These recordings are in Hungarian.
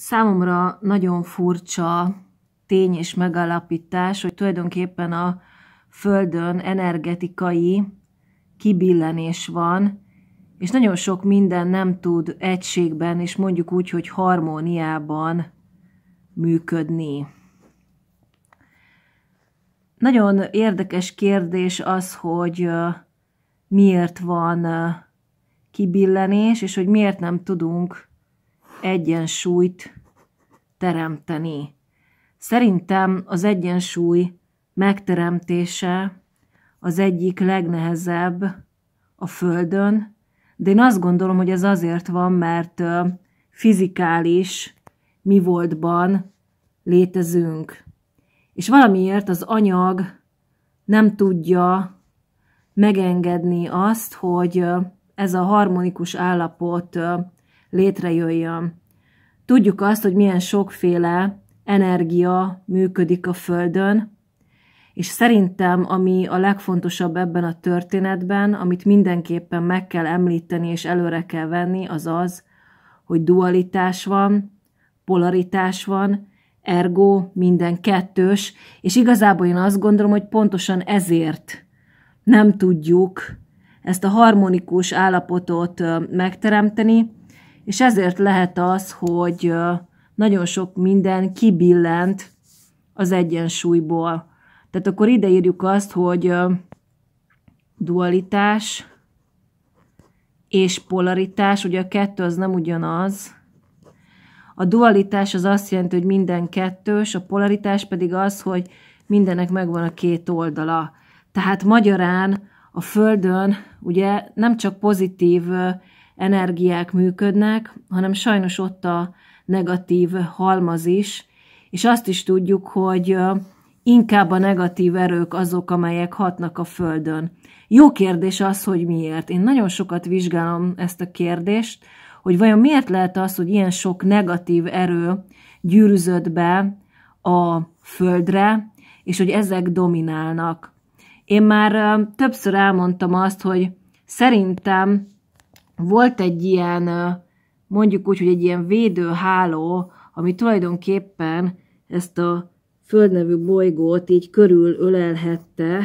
Számomra nagyon furcsa tény és megalapítás, hogy tulajdonképpen a Földön energetikai kibillenés van, és nagyon sok minden nem tud egységben, és mondjuk úgy, hogy harmóniában működni. Nagyon érdekes kérdés az, hogy miért van kibillenés, és hogy miért nem tudunk egyensúlyt teremteni. Szerintem az egyensúly megteremtése az egyik legnehezebb a Földön, de én azt gondolom, hogy ez azért van, mert fizikális mi voltban létezünk. És valamiért az anyag nem tudja megengedni azt, hogy ez a harmonikus állapot létrejöjjön. Tudjuk azt, hogy milyen sokféle energia működik a Földön, és szerintem, ami a legfontosabb ebben a történetben, amit mindenképpen meg kell említeni és előre kell venni, az az, hogy dualitás van, polaritás van, ergo minden kettős, és igazából én azt gondolom, hogy pontosan ezért nem tudjuk ezt a harmonikus állapotot megteremteni, és ezért lehet az, hogy nagyon sok minden kibillent az egyensúlyból. Tehát akkor ideírjuk azt, hogy dualitás és polaritás, ugye a kettő az nem ugyanaz. A dualitás az azt jelenti, hogy minden kettős, a polaritás pedig az, hogy mindennek megvan a két oldala. Tehát magyarán a Földön ugye nem csak pozitív energiák működnek, hanem sajnos ott a negatív halmaz is, és azt is tudjuk, hogy inkább a negatív erők azok, amelyek hatnak a Földön. Jó kérdés az, hogy miért. Én nagyon sokat vizsgálom ezt a kérdést, hogy vajon miért lehet az, hogy ilyen sok negatív erő gyűrűzött be a Földre, és hogy ezek dominálnak. Én már többször elmondtam azt, hogy szerintem volt egy ilyen, mondjuk úgy, hogy egy ilyen védőháló, ami tulajdonképpen ezt a földnevű bolygót így körül ölelhette,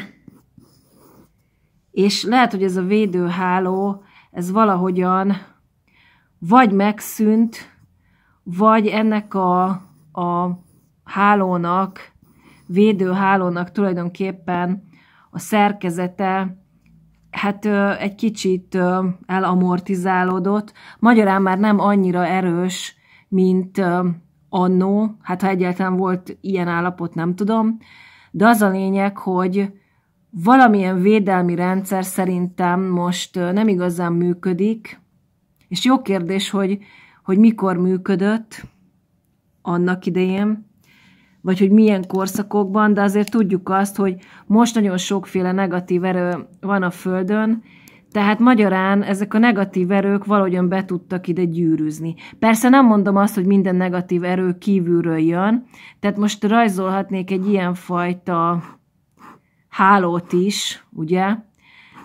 és lehet, hogy ez a védőháló, ez valahogyan vagy megszűnt, vagy ennek a, a hálónak, védőhálónak tulajdonképpen a szerkezete hát egy kicsit elamortizálódott. Magyarán már nem annyira erős, mint annó, hát ha egyáltalán volt ilyen állapot, nem tudom, de az a lényeg, hogy valamilyen védelmi rendszer szerintem most nem igazán működik, és jó kérdés, hogy, hogy mikor működött annak idején, vagy hogy milyen korszakokban, de azért tudjuk azt, hogy most nagyon sokféle negatív erő van a Földön, tehát magyarán ezek a negatív erők valahogyan be tudtak ide gyűrűzni. Persze nem mondom azt, hogy minden negatív erő kívülről jön, tehát most rajzolhatnék egy ilyenfajta hálót is, ugye?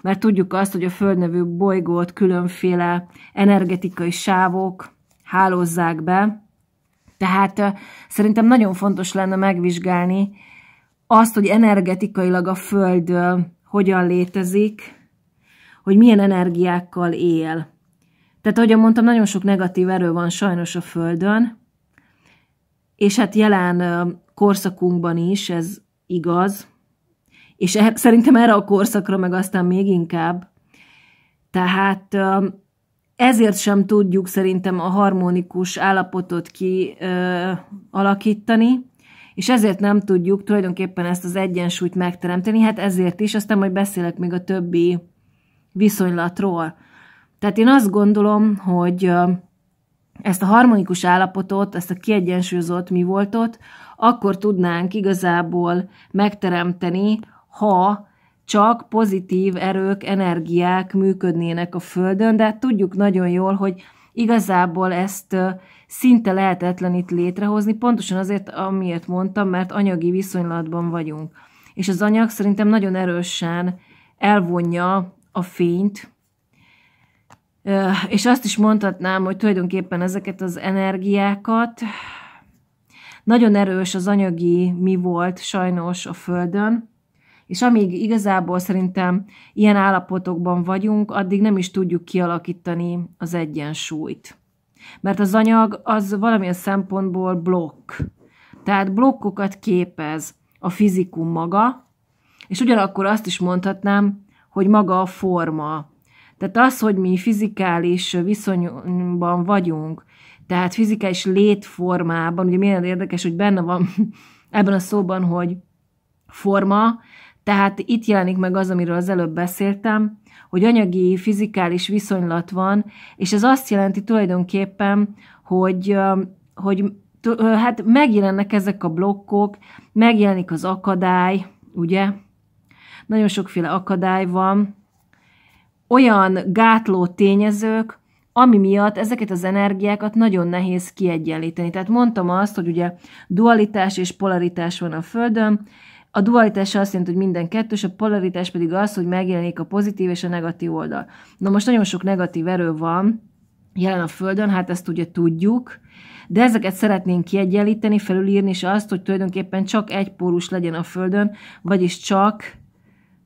Mert tudjuk azt, hogy a földnevű bolygót különféle energetikai sávok hálózzák be, tehát szerintem nagyon fontos lenne megvizsgálni azt, hogy energetikailag a Föld hogyan létezik, hogy milyen energiákkal él. Tehát, ahogy mondtam, nagyon sok negatív erő van sajnos a Földön, és hát jelen korszakunkban is ez igaz, és e- szerintem erre a korszakra meg aztán még inkább. Tehát ezért sem tudjuk szerintem a harmonikus állapotot kialakítani, és ezért nem tudjuk tulajdonképpen ezt az egyensúlyt megteremteni, hát ezért is, aztán majd beszélek még a többi viszonylatról. Tehát én azt gondolom, hogy ezt a harmonikus állapotot, ezt a kiegyensúlyozott mi voltot, akkor tudnánk igazából megteremteni, ha csak pozitív erők, energiák működnének a Földön, de tudjuk nagyon jól, hogy igazából ezt szinte lehetetlen itt létrehozni, pontosan azért, amiért mondtam, mert anyagi viszonylatban vagyunk. És az anyag szerintem nagyon erősen elvonja a fényt, és azt is mondhatnám, hogy tulajdonképpen ezeket az energiákat nagyon erős az anyagi mi volt sajnos a Földön, és amíg igazából szerintem ilyen állapotokban vagyunk, addig nem is tudjuk kialakítani az egyensúlyt. Mert az anyag az valamilyen szempontból blokk. Tehát blokkokat képez a fizikum maga, és ugyanakkor azt is mondhatnám, hogy maga a forma. Tehát az, hogy mi fizikális viszonyban vagyunk, tehát fizikális létformában, ugye milyen érdekes, hogy benne van ebben a szóban, hogy forma, tehát itt jelenik meg az, amiről az előbb beszéltem, hogy anyagi, fizikális viszonylat van, és ez azt jelenti tulajdonképpen, hogy, hogy hát megjelennek ezek a blokkok, megjelenik az akadály, ugye? Nagyon sokféle akadály van, olyan gátló tényezők, ami miatt ezeket az energiákat nagyon nehéz kiegyenlíteni. Tehát mondtam azt, hogy ugye dualitás és polaritás van a Földön, a dualitás azt jelenti, hogy minden kettős, a polaritás pedig az, hogy megjelenik a pozitív és a negatív oldal. Na most nagyon sok negatív erő van jelen a Földön, hát ezt ugye tudjuk, de ezeket szeretnénk kiegyenlíteni, felülírni, és azt, hogy tulajdonképpen csak egy pólus legyen a Földön, vagyis csak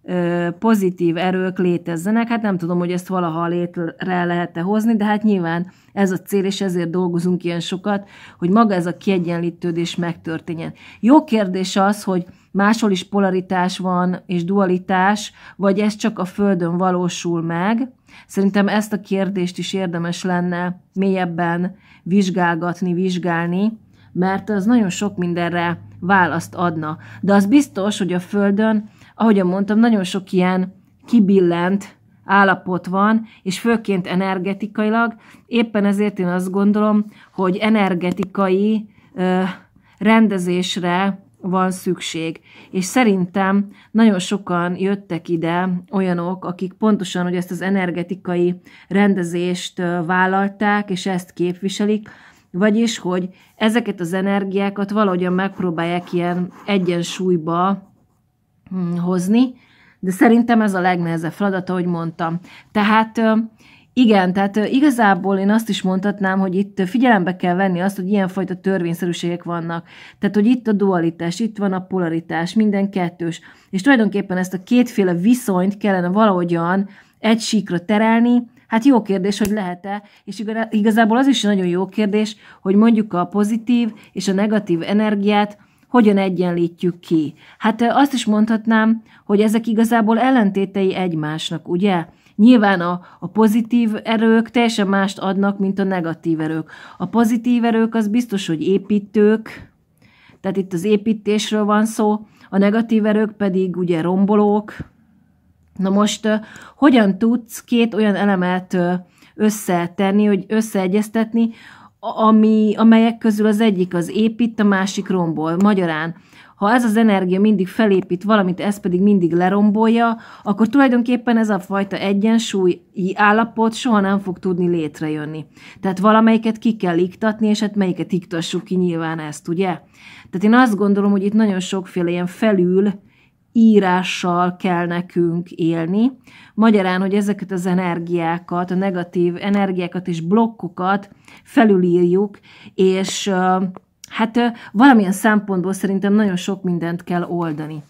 ö, pozitív erők létezzenek. Hát nem tudom, hogy ezt valaha létre lehet-e hozni, de hát nyilván ez a cél, és ezért dolgozunk ilyen sokat, hogy maga ez a kiegyenlítődés megtörténjen. Jó kérdés az, hogy máshol is polaritás van és dualitás, vagy ez csak a Földön valósul meg. Szerintem ezt a kérdést is érdemes lenne mélyebben vizsgálgatni, vizsgálni, mert az nagyon sok mindenre választ adna. De az biztos, hogy a Földön, ahogyan mondtam, nagyon sok ilyen kibillent állapot van, és főként energetikailag. Éppen ezért én azt gondolom, hogy energetikai ö, rendezésre van szükség. És szerintem nagyon sokan jöttek ide olyanok, akik pontosan hogy ezt az energetikai rendezést vállalták, és ezt képviselik, vagyis, hogy ezeket az energiákat valahogyan megpróbálják ilyen egyensúlyba hm, hozni, de szerintem ez a legnehezebb feladata, ahogy mondtam. Tehát igen, tehát igazából én azt is mondhatnám, hogy itt figyelembe kell venni azt, hogy ilyenfajta törvényszerűségek vannak. Tehát, hogy itt a dualitás, itt van a polaritás, minden kettős. És tulajdonképpen ezt a kétféle viszonyt kellene valahogyan egy síkra terelni, Hát jó kérdés, hogy lehet-e, és igazából az is nagyon jó kérdés, hogy mondjuk a pozitív és a negatív energiát hogyan egyenlítjük ki. Hát azt is mondhatnám, hogy ezek igazából ellentétei egymásnak, ugye? Nyilván a, a pozitív erők teljesen mást adnak, mint a negatív erők. A pozitív erők az biztos, hogy építők, tehát itt az építésről van szó, a negatív erők pedig ugye rombolók. Na most hogyan tudsz két olyan elemet összetenni, hogy összeegyeztetni, ami, amelyek közül az egyik az épít, a másik rombol. Magyarán ha ez az energia mindig felépít valamit, ez pedig mindig lerombolja, akkor tulajdonképpen ez a fajta egyensúlyi állapot soha nem fog tudni létrejönni. Tehát valamelyiket ki kell iktatni, és hát melyiket iktassuk ki nyilván ezt, ugye? Tehát én azt gondolom, hogy itt nagyon sokféle ilyen felül, írással kell nekünk élni. Magyarán, hogy ezeket az energiákat, a negatív energiákat és blokkokat felülírjuk, és Hát valamilyen szempontból szerintem nagyon sok mindent kell oldani.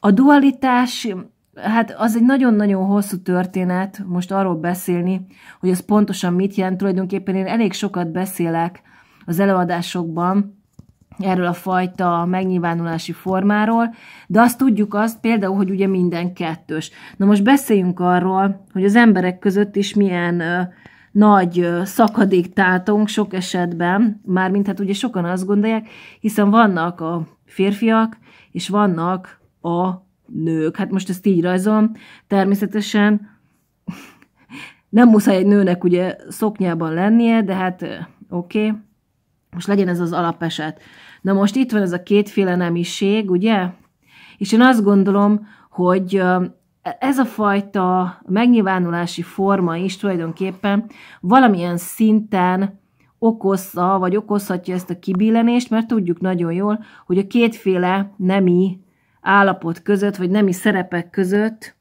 A dualitás, hát az egy nagyon-nagyon hosszú történet, most arról beszélni, hogy ez pontosan mit jelent. Tulajdonképpen én elég sokat beszélek az előadásokban, erről a fajta megnyilvánulási formáról, de azt tudjuk azt például, hogy ugye minden kettős. Na most beszéljünk arról, hogy az emberek között is milyen nagy szakadéktátunk sok esetben, mármint hát ugye sokan azt gondolják, hiszen vannak a férfiak, és vannak a nők. Hát most ezt így rajzom, Természetesen nem muszáj egy nőnek ugye szoknyában lennie, de hát oké, okay. most legyen ez az alapeset. Na most itt van ez a kétféle nemiség, ugye? És én azt gondolom, hogy ez a fajta megnyilvánulási forma is tulajdonképpen valamilyen szinten okozza, vagy okozhatja ezt a kibillenést, mert tudjuk nagyon jól, hogy a kétféle nemi állapot között, vagy nemi szerepek között,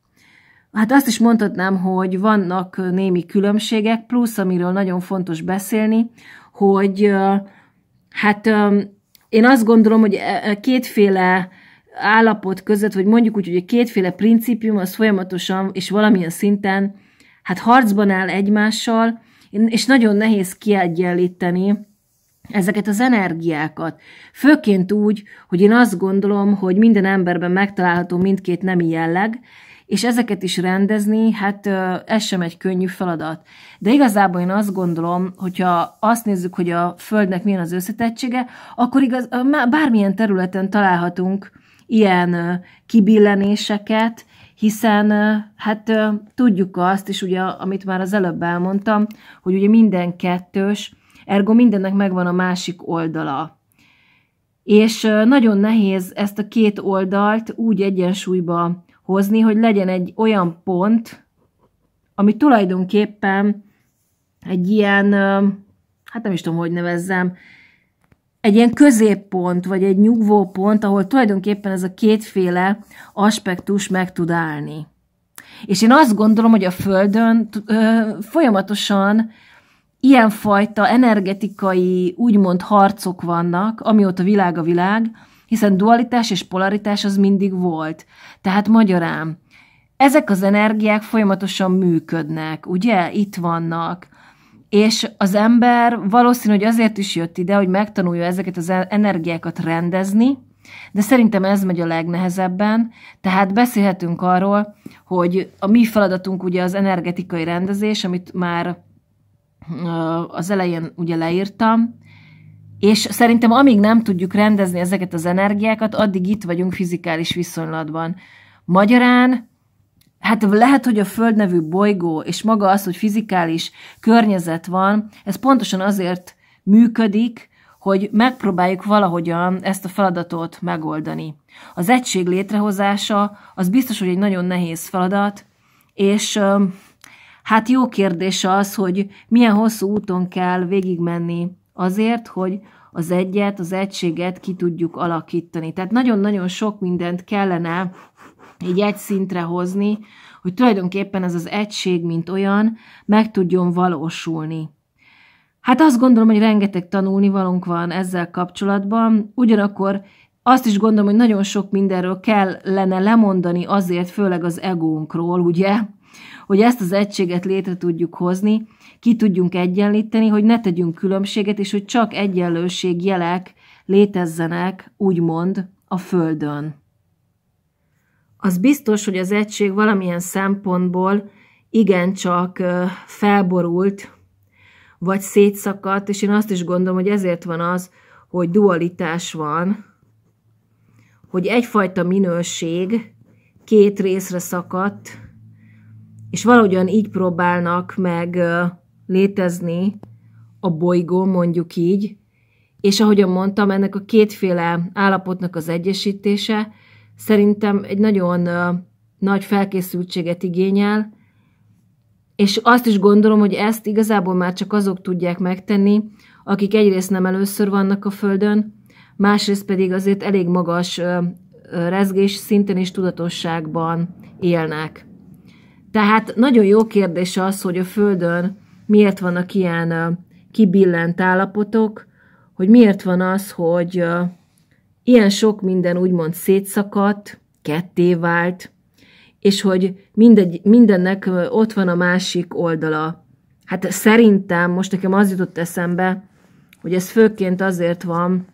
hát azt is mondhatnám, hogy vannak némi különbségek, plusz, amiről nagyon fontos beszélni, hogy hát én azt gondolom, hogy e, e, kétféle állapot között, vagy mondjuk úgy, hogy a kétféle principium az folyamatosan és valamilyen szinten hát harcban áll egymással, és nagyon nehéz kiegyenlíteni ezeket az energiákat. Főként úgy, hogy én azt gondolom, hogy minden emberben megtalálható mindkét nemi jelleg, és ezeket is rendezni, hát ez sem egy könnyű feladat. De igazából én azt gondolom, hogyha azt nézzük, hogy a Földnek milyen az összetettsége, akkor igaz, bármilyen területen találhatunk ilyen kibillenéseket, hiszen hát tudjuk azt, és ugye, amit már az előbb elmondtam, hogy ugye minden kettős, ergo mindennek megvan a másik oldala. És nagyon nehéz ezt a két oldalt úgy egyensúlyba hozni, hogy legyen egy olyan pont, ami tulajdonképpen egy ilyen, hát nem is tudom, hogy nevezzem, egy ilyen középpont, vagy egy nyugvó pont, ahol tulajdonképpen ez a kétféle aspektus meg tud állni. És én azt gondolom, hogy a Földön ö, folyamatosan ilyenfajta energetikai, úgymond harcok vannak, amióta világ a világ, hiszen dualitás és polaritás az mindig volt. Tehát magyarán, ezek az energiák folyamatosan működnek, ugye? Itt vannak és az ember valószínű, hogy azért is jött ide, hogy megtanulja ezeket az e- energiákat rendezni, de szerintem ez megy a legnehezebben, tehát beszélhetünk arról, hogy a mi feladatunk ugye az energetikai rendezés, amit már az elején ugye leírtam, és szerintem amíg nem tudjuk rendezni ezeket az energiákat, addig itt vagyunk fizikális viszonylatban. Magyarán Hát lehet, hogy a Föld nevű bolygó, és maga az, hogy fizikális környezet van, ez pontosan azért működik, hogy megpróbáljuk valahogyan ezt a feladatot megoldani. Az egység létrehozása az biztos, hogy egy nagyon nehéz feladat, és hát jó kérdés az, hogy milyen hosszú úton kell végigmenni azért, hogy az egyet, az egységet ki tudjuk alakítani. Tehát nagyon-nagyon sok mindent kellene így egy szintre hozni, hogy tulajdonképpen ez az egység, mint olyan, meg tudjon valósulni. Hát azt gondolom, hogy rengeteg tanulnivalónk van ezzel kapcsolatban, ugyanakkor azt is gondolom, hogy nagyon sok mindenről kellene lemondani azért, főleg az egónkról, ugye, hogy ezt az egységet létre tudjuk hozni, ki tudjunk egyenlíteni, hogy ne tegyünk különbséget, és hogy csak egyenlőség jelek létezzenek, úgymond, a Földön az biztos, hogy az egység valamilyen szempontból igencsak felborult, vagy szétszakadt, és én azt is gondolom, hogy ezért van az, hogy dualitás van, hogy egyfajta minőség két részre szakadt, és valahogyan így próbálnak meg létezni a bolygó, mondjuk így, és ahogyan mondtam, ennek a kétféle állapotnak az egyesítése, szerintem egy nagyon nagy felkészültséget igényel, és azt is gondolom, hogy ezt igazából már csak azok tudják megtenni, akik egyrészt nem először vannak a Földön, másrészt pedig azért elég magas rezgés szinten és tudatosságban élnek. Tehát nagyon jó kérdés az, hogy a Földön miért vannak ilyen kibillent állapotok, hogy miért van az, hogy ilyen sok minden úgymond szétszakadt, ketté vált, és hogy mindegy, mindennek ott van a másik oldala. Hát szerintem, most nekem az jutott eszembe, hogy ez főként azért van,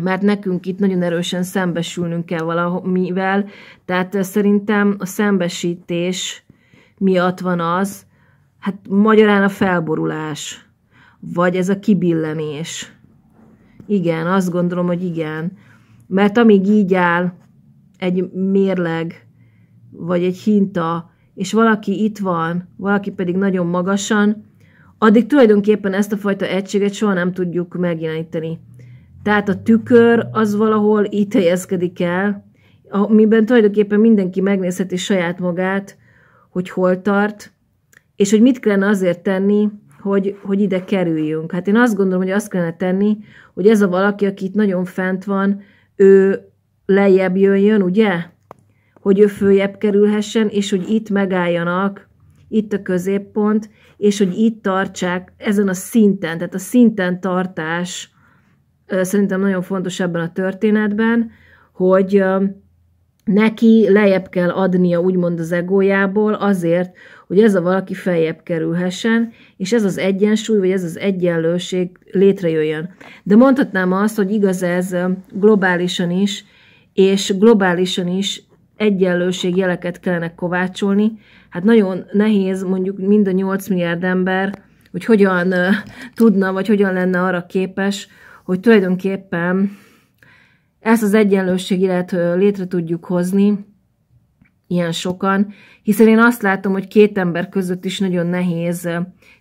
mert nekünk itt nagyon erősen szembesülnünk kell valamivel, tehát szerintem a szembesítés miatt van az, hát magyarán a felborulás, vagy ez a kibillenés. Igen, azt gondolom, hogy igen. Mert amíg így áll egy mérleg, vagy egy hinta, és valaki itt van, valaki pedig nagyon magasan, addig tulajdonképpen ezt a fajta egységet soha nem tudjuk megjeleníteni. Tehát a tükör az valahol itt helyezkedik el, amiben tulajdonképpen mindenki megnézheti saját magát, hogy hol tart, és hogy mit kellene azért tenni, hogy, hogy ide kerüljünk. Hát én azt gondolom, hogy azt kellene tenni, hogy ez a valaki, aki itt nagyon fent van, ő lejjebb jönjön, ugye? Hogy ő följebb kerülhessen, és hogy itt megálljanak, itt a középpont, és hogy itt tartsák ezen a szinten, tehát a szinten tartás szerintem nagyon fontos ebben a történetben, hogy neki lejjebb kell adnia úgymond az egójából azért, hogy ez a valaki feljebb kerülhessen, és ez az egyensúly, vagy ez az egyenlőség létrejöjjön. De mondhatnám azt, hogy igaz ez globálisan is, és globálisan is egyenlőség jeleket kellene kovácsolni. Hát nagyon nehéz mondjuk mind a 8 milliárd ember, hogy hogyan tudna, vagy hogyan lenne arra képes, hogy tulajdonképpen ezt az illet létre tudjuk hozni, ilyen sokan, hiszen én azt látom, hogy két ember között is nagyon nehéz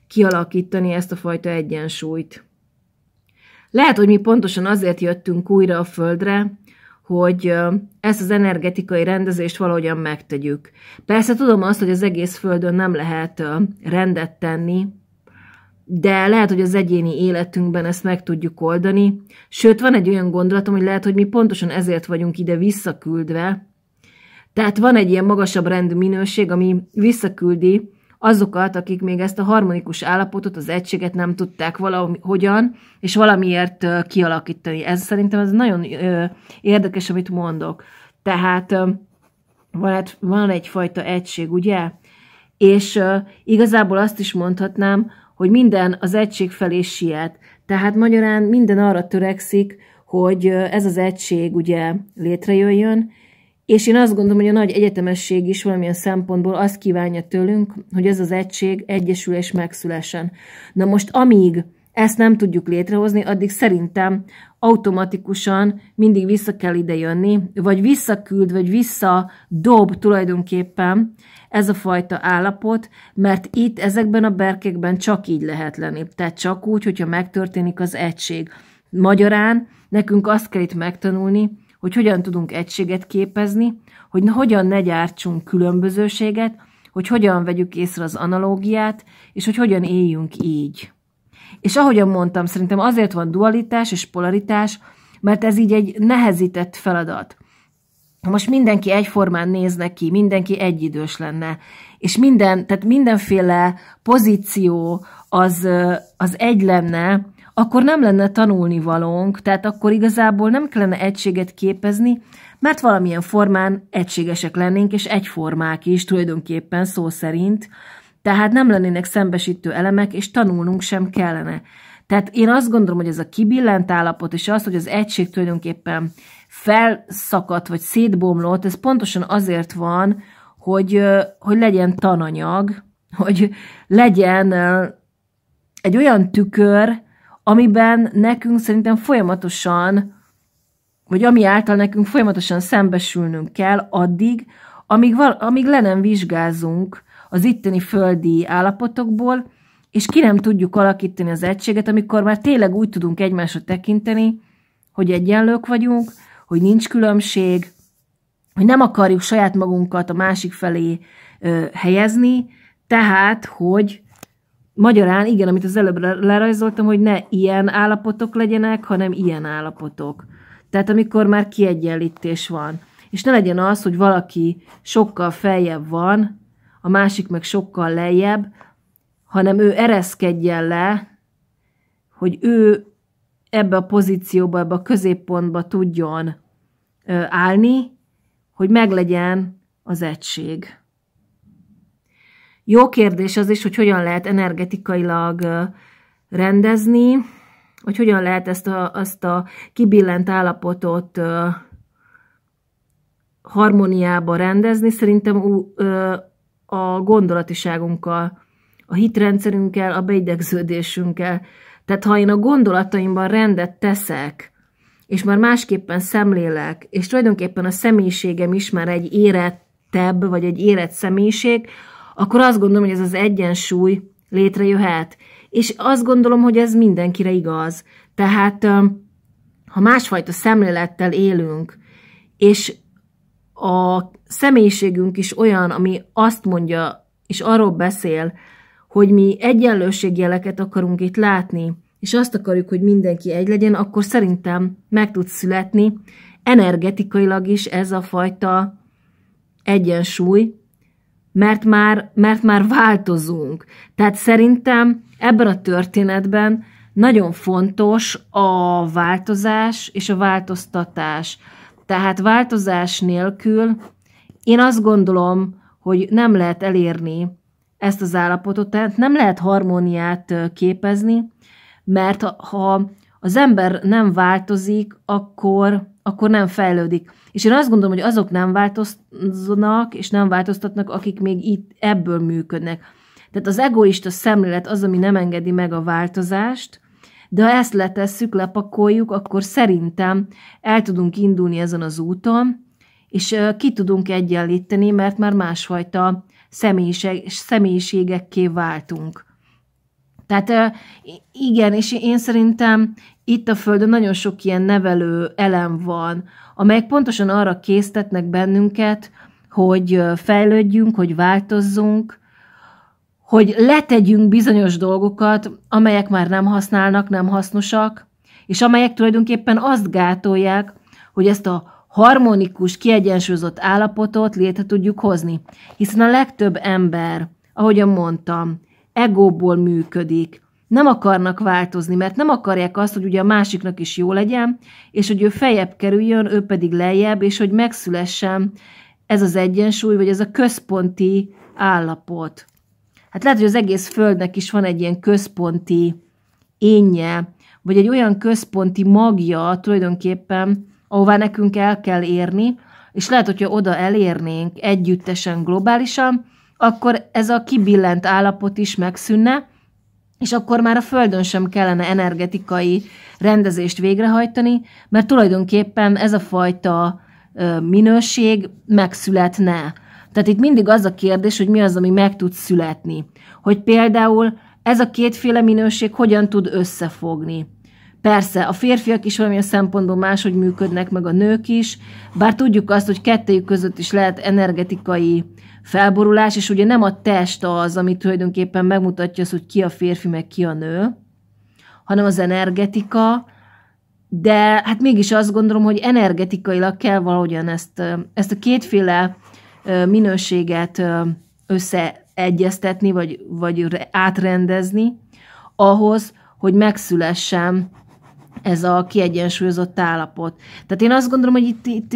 kialakítani ezt a fajta egyensúlyt. Lehet, hogy mi pontosan azért jöttünk újra a Földre, hogy ezt az energetikai rendezést valahogyan megtegyük. Persze tudom azt, hogy az egész Földön nem lehet rendet tenni, de lehet, hogy az egyéni életünkben ezt meg tudjuk oldani. Sőt, van egy olyan gondolatom, hogy lehet, hogy mi pontosan ezért vagyunk ide visszaküldve, tehát van egy ilyen magasabb rendű minőség, ami visszaküldi azokat, akik még ezt a harmonikus állapotot, az egységet nem tudták hogyan, és valamiért kialakítani. Ez szerintem ez nagyon érdekes, amit mondok. Tehát van, van egyfajta egység, ugye? És igazából azt is mondhatnám, hogy minden az egység felé siet. Tehát magyarán minden arra törekszik, hogy ez az egység ugye létrejöjjön, és én azt gondolom, hogy a nagy egyetemesség is valamilyen szempontból azt kívánja tőlünk, hogy ez az egység, egyesülés megszülesen. Na most amíg ezt nem tudjuk létrehozni, addig szerintem automatikusan mindig vissza kell ide jönni, vagy visszaküld, vagy visszadob tulajdonképpen ez a fajta állapot, mert itt ezekben a berkekben csak így lehet lenni. Tehát csak úgy, hogyha megtörténik az egység. Magyarán nekünk azt kell itt megtanulni, hogy hogyan tudunk egységet képezni, hogy hogyan ne gyártsunk különbözőséget, hogy hogyan vegyük észre az analógiát, és hogy hogyan éljünk így. És ahogyan mondtam, szerintem azért van dualitás és polaritás, mert ez így egy nehezített feladat. Most mindenki egyformán néz neki, mindenki egyidős lenne, és minden, tehát mindenféle pozíció az, az egy lenne, akkor nem lenne tanulni valónk, tehát akkor igazából nem kellene egységet képezni, mert valamilyen formán egységesek lennénk, és egyformák is tulajdonképpen szó szerint, tehát nem lennének szembesítő elemek, és tanulnunk sem kellene. Tehát én azt gondolom, hogy ez a kibillent állapot, és az, hogy az egység tulajdonképpen felszakadt, vagy szétbomlott, ez pontosan azért van, hogy, hogy legyen tananyag, hogy legyen egy olyan tükör, amiben nekünk szerintem folyamatosan, vagy ami által nekünk folyamatosan szembesülnünk kell addig, amíg, val- amíg le nem vizsgázunk az itteni földi állapotokból, és ki nem tudjuk alakítani az egységet, amikor már tényleg úgy tudunk egymásra tekinteni, hogy egyenlők vagyunk, hogy nincs különbség, hogy nem akarjuk saját magunkat a másik felé ö, helyezni, tehát, hogy Magyarán, igen, amit az előbb lerajzoltam, hogy ne ilyen állapotok legyenek, hanem ilyen állapotok. Tehát amikor már kiegyenlítés van. És ne legyen az, hogy valaki sokkal feljebb van, a másik meg sokkal lejjebb, hanem ő ereszkedjen le, hogy ő ebbe a pozícióba, ebbe a középpontba tudjon állni, hogy meglegyen az egység. Jó kérdés az is, hogy hogyan lehet energetikailag rendezni, hogy hogyan lehet ezt a, azt a kibillent állapotot harmóniába rendezni. Szerintem a gondolatiságunkkal, a hitrendszerünkkel, a beidegződésünkkel. Tehát ha én a gondolataimban rendet teszek, és már másképpen szemlélek, és tulajdonképpen a személyiségem is már egy érettebb, vagy egy érett személyiség, akkor azt gondolom, hogy ez az egyensúly létrejöhet. És azt gondolom, hogy ez mindenkire igaz. Tehát ha másfajta szemlélettel élünk, és a személyiségünk is olyan, ami azt mondja, és arról beszél, hogy mi egyenlőségjeleket akarunk itt látni, és azt akarjuk, hogy mindenki egy legyen, akkor szerintem meg tud születni energetikailag is ez a fajta egyensúly, mert már, mert már változunk. Tehát szerintem ebben a történetben nagyon fontos a változás és a változtatás. Tehát változás nélkül én azt gondolom, hogy nem lehet elérni ezt az állapotot, tehát nem lehet harmóniát képezni, mert ha az ember nem változik, akkor, akkor nem fejlődik. És én azt gondolom, hogy azok nem változnak, és nem változtatnak, akik még itt ebből működnek. Tehát az egoista szemlélet az, ami nem engedi meg a változást, de ha ezt letesszük, lepakoljuk, akkor szerintem el tudunk indulni ezen az úton, és ki tudunk egyenlíteni, mert már másfajta személyiség, személyiségekké váltunk. Tehát igen, és én szerintem itt a Földön nagyon sok ilyen nevelő elem van, amelyek pontosan arra késztetnek bennünket, hogy fejlődjünk, hogy változzunk, hogy letegyünk bizonyos dolgokat, amelyek már nem használnak, nem hasznosak, és amelyek tulajdonképpen azt gátolják, hogy ezt a harmonikus, kiegyensúlyozott állapotot létre tudjuk hozni. Hiszen a legtöbb ember, ahogyan mondtam, egóból működik. Nem akarnak változni, mert nem akarják azt, hogy ugye a másiknak is jó legyen, és hogy ő fejebb kerüljön, ő pedig lejjebb, és hogy megszülessen ez az egyensúly, vagy ez a központi állapot. Hát lehet, hogy az egész Földnek is van egy ilyen központi énje, vagy egy olyan központi magja tulajdonképpen, ahová nekünk el kell érni, és lehet, hogyha oda elérnénk együttesen, globálisan, akkor ez a kibillent állapot is megszűnne, és akkor már a Földön sem kellene energetikai rendezést végrehajtani, mert tulajdonképpen ez a fajta minőség megszületne. Tehát itt mindig az a kérdés, hogy mi az, ami meg tud születni. Hogy például ez a kétféle minőség hogyan tud összefogni. Persze, a férfiak is valamilyen szempontból máshogy működnek, meg a nők is, bár tudjuk azt, hogy kettőjük között is lehet energetikai felborulás, és ugye nem a test az, ami tulajdonképpen megmutatja azt, hogy ki a férfi, meg ki a nő, hanem az energetika, de hát mégis azt gondolom, hogy energetikailag kell valahogyan ezt, ezt a kétféle minőséget összeegyeztetni, vagy, vagy átrendezni ahhoz, hogy megszülessen ez a kiegyensúlyozott állapot. Tehát én azt gondolom, hogy itt, itt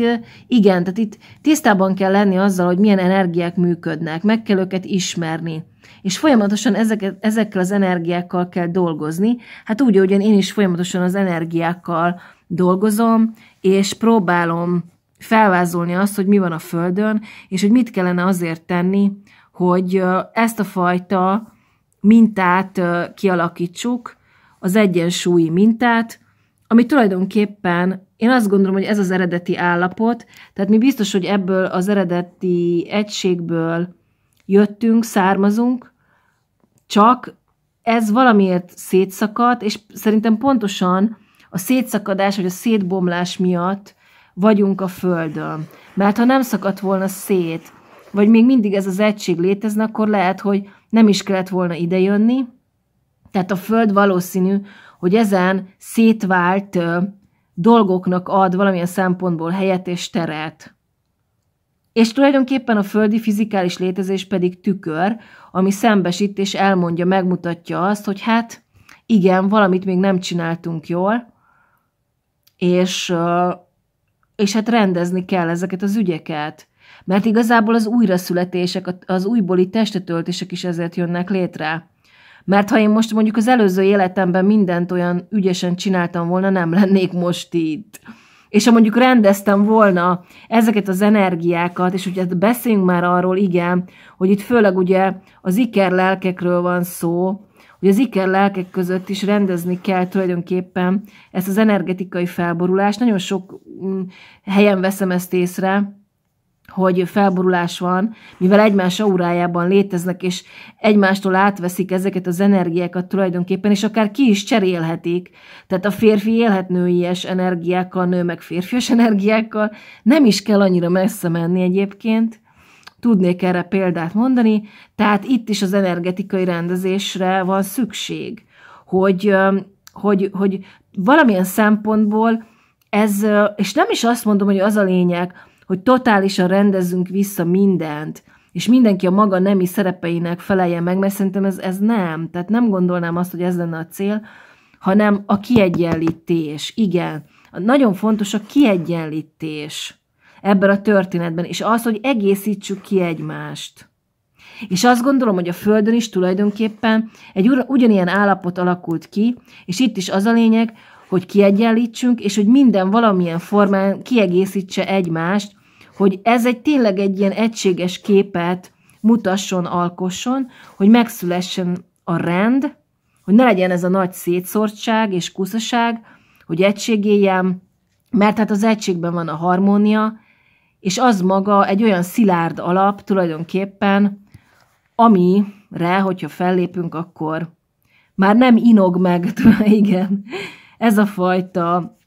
igen, tehát itt tisztában kell lenni azzal, hogy milyen energiák működnek, meg kell őket ismerni. És folyamatosan ezeket, ezekkel az energiákkal kell dolgozni. Hát úgy, ahogyan én is folyamatosan az energiákkal dolgozom, és próbálom felvázolni azt, hogy mi van a Földön, és hogy mit kellene azért tenni, hogy ezt a fajta mintát kialakítsuk, az egyensúlyi mintát, ami tulajdonképpen én azt gondolom, hogy ez az eredeti állapot, tehát mi biztos, hogy ebből az eredeti egységből jöttünk, származunk, csak ez valamiért szétszakadt, és szerintem pontosan a szétszakadás vagy a szétbomlás miatt vagyunk a Földön. Mert ha nem szakadt volna szét, vagy még mindig ez az egység létezne, akkor lehet, hogy nem is kellett volna idejönni. Tehát a Föld valószínű, hogy ezen szétvált dolgoknak ad valamilyen szempontból helyet és teret. És tulajdonképpen a földi fizikális létezés pedig tükör, ami szembesít és elmondja, megmutatja azt, hogy hát igen, valamit még nem csináltunk jól, és, és hát rendezni kell ezeket az ügyeket. Mert igazából az újraszületések, az újbóli testetöltések is ezért jönnek létre. Mert ha én most mondjuk az előző életemben mindent olyan ügyesen csináltam volna, nem lennék most itt. És ha mondjuk rendeztem volna ezeket az energiákat, és ugye beszéljünk már arról, igen, hogy itt főleg ugye az iker lelkekről van szó, hogy az iker lelkek között is rendezni kell tulajdonképpen ezt az energetikai felborulást. Nagyon sok mm, helyen veszem ezt észre, hogy felborulás van, mivel egymás aurájában léteznek, és egymástól átveszik ezeket az energiákat tulajdonképpen, és akár ki is cserélhetik. Tehát a férfi élhet nőies energiákkal, nő meg férfias energiákkal. Nem is kell annyira messze menni egyébként. Tudnék erre példát mondani. Tehát itt is az energetikai rendezésre van szükség, hogy, hogy, hogy valamilyen szempontból ez, és nem is azt mondom, hogy az a lényeg, hogy totálisan rendezzünk vissza mindent, és mindenki a maga nemi szerepeinek felelje meg, mert szerintem ez, ez nem. Tehát nem gondolnám azt, hogy ez lenne a cél, hanem a kiegyenlítés. Igen, nagyon fontos a kiegyenlítés ebben a történetben, és az, hogy egészítsük ki egymást. És azt gondolom, hogy a Földön is tulajdonképpen egy ugyanilyen állapot alakult ki, és itt is az a lényeg, hogy kiegyenlítsünk, és hogy minden valamilyen formán kiegészítse egymást, hogy ez egy tényleg egy ilyen egységes képet mutasson, alkosson, hogy megszülessen a rend, hogy ne legyen ez a nagy szétszórtság és kuszaság, hogy egységéljem, mert hát az egységben van a harmónia, és az maga egy olyan szilárd alap tulajdonképpen, amire, hogyha fellépünk, akkor már nem inog meg, igen, ez a fajta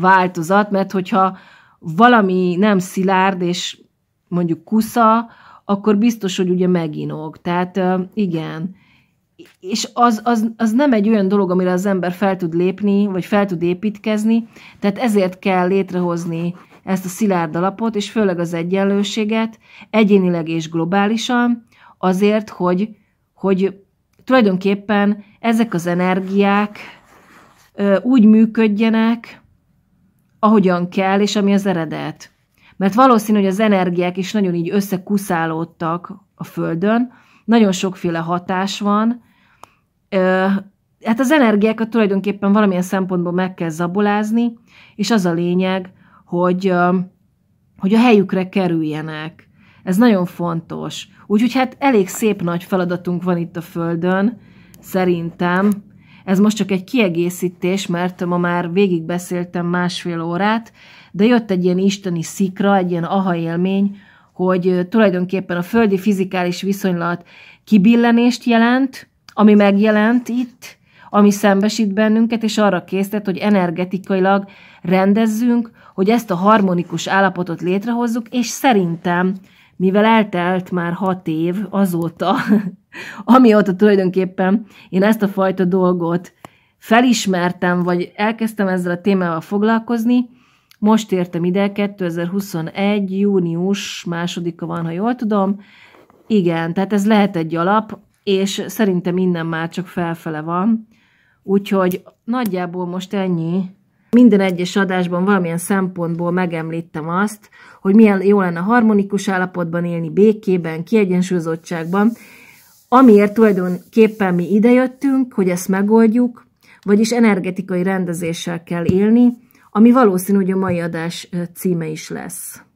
változat, mert hogyha valami nem szilárd, és mondjuk kusza, akkor biztos, hogy ugye meginog. Tehát igen. És az, az, az nem egy olyan dolog, amire az ember fel tud lépni, vagy fel tud építkezni, tehát ezért kell létrehozni ezt a szilárd alapot, és főleg az egyenlőséget, egyénileg és globálisan, azért, hogy, hogy tulajdonképpen ezek az energiák, úgy működjenek, ahogyan kell, és ami az eredet. Mert valószínű, hogy az energiák is nagyon így összekuszálódtak a Földön, nagyon sokféle hatás van, hát az energiákat tulajdonképpen valamilyen szempontból meg kell zabolázni, és az a lényeg, hogy, hogy a helyükre kerüljenek. Ez nagyon fontos. Úgyhogy hát elég szép nagy feladatunk van itt a Földön, szerintem, ez most csak egy kiegészítés, mert ma már végigbeszéltem másfél órát, de jött egy ilyen isteni szikra, egy ilyen aha élmény, hogy tulajdonképpen a földi fizikális viszonylat kibillenést jelent, ami megjelent itt, ami szembesít bennünket, és arra késztet, hogy energetikailag rendezzünk, hogy ezt a harmonikus állapotot létrehozzuk, és szerintem mivel eltelt már hat év azóta, amióta tulajdonképpen én ezt a fajta dolgot felismertem, vagy elkezdtem ezzel a témával foglalkozni, most értem ide, 2021. június másodika van, ha jól tudom. Igen, tehát ez lehet egy alap, és szerintem innen már csak felfele van. Úgyhogy nagyjából most ennyi minden egyes adásban valamilyen szempontból megemlítem azt, hogy milyen jó lenne harmonikus állapotban élni, békében, kiegyensúlyozottságban, amiért tulajdonképpen mi idejöttünk, hogy ezt megoldjuk, vagyis energetikai rendezéssel kell élni, ami valószínű, hogy a mai adás címe is lesz.